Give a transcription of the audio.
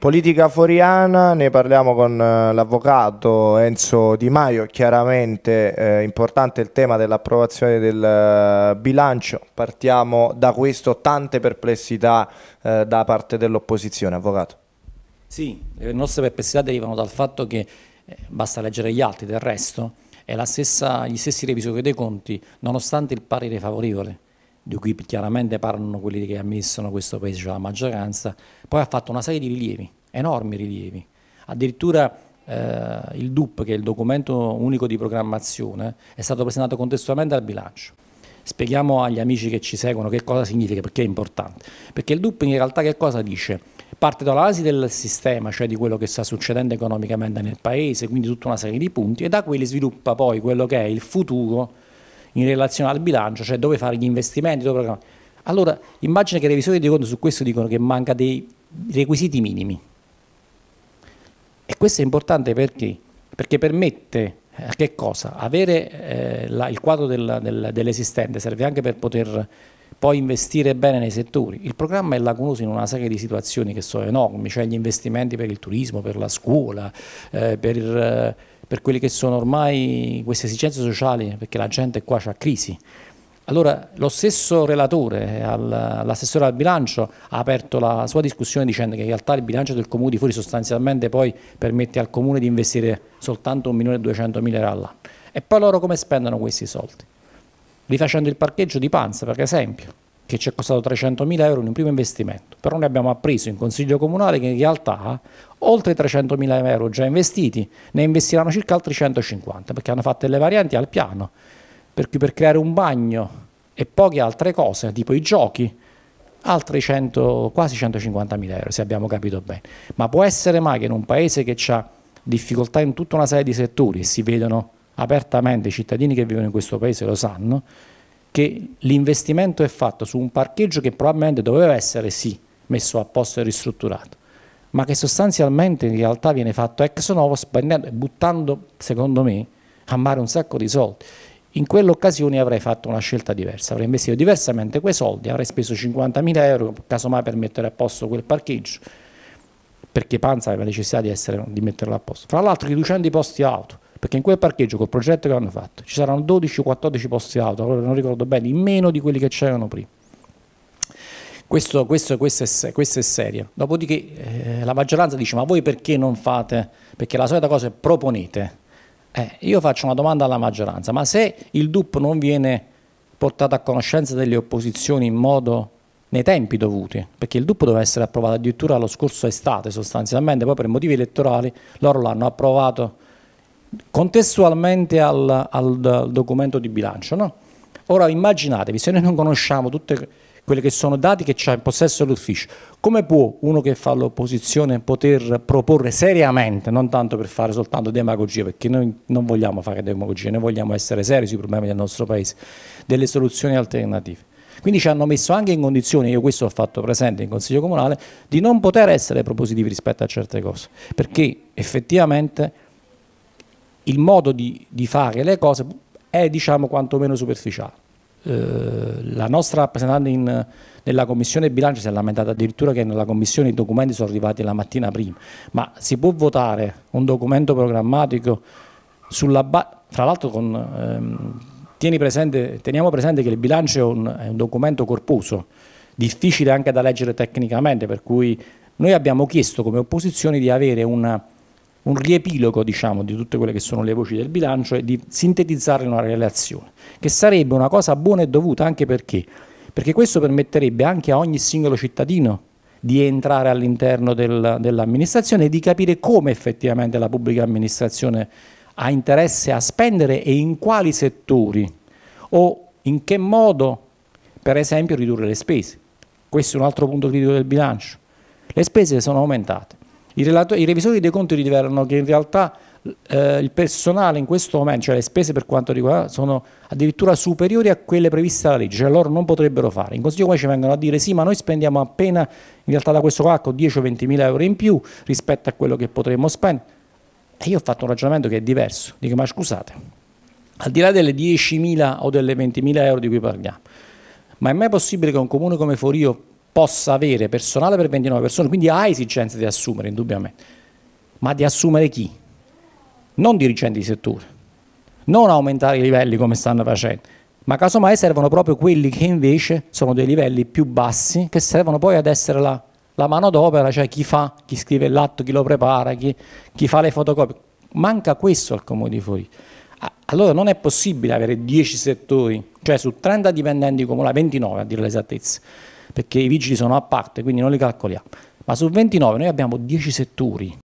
Politica foriana, ne parliamo con eh, l'avvocato Enzo Di Maio, chiaramente eh, importante il tema dell'approvazione del eh, bilancio, partiamo da questo, tante perplessità eh, da parte dell'opposizione, avvocato. Sì, le nostre perplessità derivano dal fatto che, eh, basta leggere gli altri del resto, è la stessa, gli stessi revisori dei conti, nonostante il parere favorevole di cui chiaramente parlano quelli che amministrano questo paese, cioè la maggioranza, poi ha fatto una serie di rilievi, enormi rilievi. Addirittura eh, il DUP, che è il documento unico di programmazione, è stato presentato contestualmente al bilancio. Spieghiamo agli amici che ci seguono che cosa significa, perché è importante. Perché il DUP in realtà che cosa dice? Parte dall'analisi del sistema, cioè di quello che sta succedendo economicamente nel paese, quindi tutta una serie di punti, e da quelli sviluppa poi quello che è il futuro in relazione al bilancio, cioè dove fare gli investimenti, dove Allora, immagina che i revisori di conto su questo dicono che manca dei requisiti minimi. E questo è importante perché? Perché permette a eh, che cosa? Avere eh, la, il quadro del, del, dell'esistente serve anche per poter poi investire bene nei settori. Il programma è lacunoso in una serie di situazioni che sono enormi, cioè gli investimenti per il turismo, per la scuola, eh, per... Eh, per quelle che sono ormai queste esigenze sociali, perché la gente qua ha crisi. Allora lo stesso relatore, l'assessore al bilancio, ha aperto la sua discussione dicendo che in realtà il bilancio del Comune di Fuori sostanzialmente poi permette al Comune di investire soltanto 1.200.000 euro all'anno. E poi loro come spendono questi soldi? Rifacendo il parcheggio di Panza, per esempio che ci è costato 300.000 euro in un primo investimento, però noi abbiamo appreso in Consiglio Comunale che in realtà oltre 300.000 euro già investiti ne investiranno circa altri 150 perché hanno fatto delle varianti al piano, per cui per creare un bagno e poche altre cose, tipo i giochi, altri 100, quasi 150.000 euro se abbiamo capito bene. Ma può essere mai che in un paese che ha difficoltà in tutta una serie di settori e si vedono apertamente i cittadini che vivono in questo paese lo sanno, che l'investimento è fatto su un parcheggio che probabilmente doveva essere sì messo a posto e ristrutturato, ma che sostanzialmente in realtà viene fatto ex novo spendendo, e buttando, secondo me, a mare un sacco di soldi. In quell'occasione avrei fatto una scelta diversa, avrei investito diversamente quei soldi, avrei speso 50.000 euro, casomai per mettere a posto quel parcheggio, perché Panza aveva necessità di, essere, di metterlo a posto. Fra l'altro riducendo i posti auto, perché in quel parcheggio col progetto che hanno fatto ci saranno 12-14 o posti auto, allora non ricordo bene, in meno di quelli che c'erano prima. Questo, questo, questo, è, questo, è, serio. Dopodiché eh, la maggioranza dice ma voi perché non fate? Perché la solita cosa è proponete. Eh, io faccio una domanda alla maggioranza, ma se il DUP non viene portato a conoscenza delle opposizioni in modo nei tempi dovuti, perché il DUP doveva essere approvato addirittura lo scorso estate sostanzialmente, poi per motivi elettorali loro l'hanno approvato contestualmente al, al, al documento di bilancio. No? Ora immaginatevi, se noi non conosciamo tutti quelli che sono dati che c'è in possesso l'ufficio, come può uno che fa l'opposizione poter proporre seriamente, non tanto per fare soltanto demagogia, perché noi non vogliamo fare demagogia, noi vogliamo essere seri sui problemi del nostro Paese, delle soluzioni alternative. Quindi ci hanno messo anche in condizione, io questo ho fatto presente in Consiglio Comunale, di non poter essere propositivi rispetto a certe cose, perché effettivamente il modo di, di fare le cose è diciamo quantomeno superficiale. Eh, la nostra rappresentante in, nella commissione bilancio si è lamentata addirittura che nella commissione i documenti sono arrivati la mattina prima, ma si può votare un documento programmatico sulla base, fra l'altro ehm, teniamo presente che il bilancio è un, è un documento corposo, difficile anche da leggere tecnicamente, per cui noi abbiamo chiesto come opposizione di avere una un riepilogo diciamo, di tutte quelle che sono le voci del bilancio e di sintetizzare una relazione, che sarebbe una cosa buona e dovuta anche perché, perché questo permetterebbe anche a ogni singolo cittadino di entrare all'interno del, dell'amministrazione e di capire come effettivamente la pubblica amministrazione ha interesse a spendere e in quali settori o in che modo, per esempio, ridurre le spese. Questo è un altro punto critico del bilancio. Le spese sono aumentate. I, relatori, i rivisori dei conti rivelano che in realtà eh, il personale in questo momento, cioè le spese per quanto riguarda, sono addirittura superiori a quelle previste dalla legge, cioè loro non potrebbero fare. In consiglio poi ci vengono a dire sì, ma noi spendiamo appena in realtà da questo calcolo 10 o 20 mila euro in più rispetto a quello che potremmo spendere. E io ho fatto un ragionamento che è diverso, dico ma scusate, al di là delle 10.000 o delle 20.000 euro di cui parliamo, ma è mai possibile che un comune come Forio possa avere personale per 29 persone, quindi ha esigenze di assumere indubbiamente, ma di assumere chi? Non dirigenti di settore, non aumentare i livelli come stanno facendo, ma casomai servono proprio quelli che invece sono dei livelli più bassi, che servono poi ad essere la, la d'opera, cioè chi fa, chi scrive l'atto, chi lo prepara, chi, chi fa le fotocopie. Manca questo al comune di Forì. Allora non è possibile avere 10 settori, cioè su 30 dipendenti comunali, 29 a dire l'esattezza, perché i vigili sono a parte, quindi non li calcoliamo. Ma su 29 noi abbiamo 10 settori,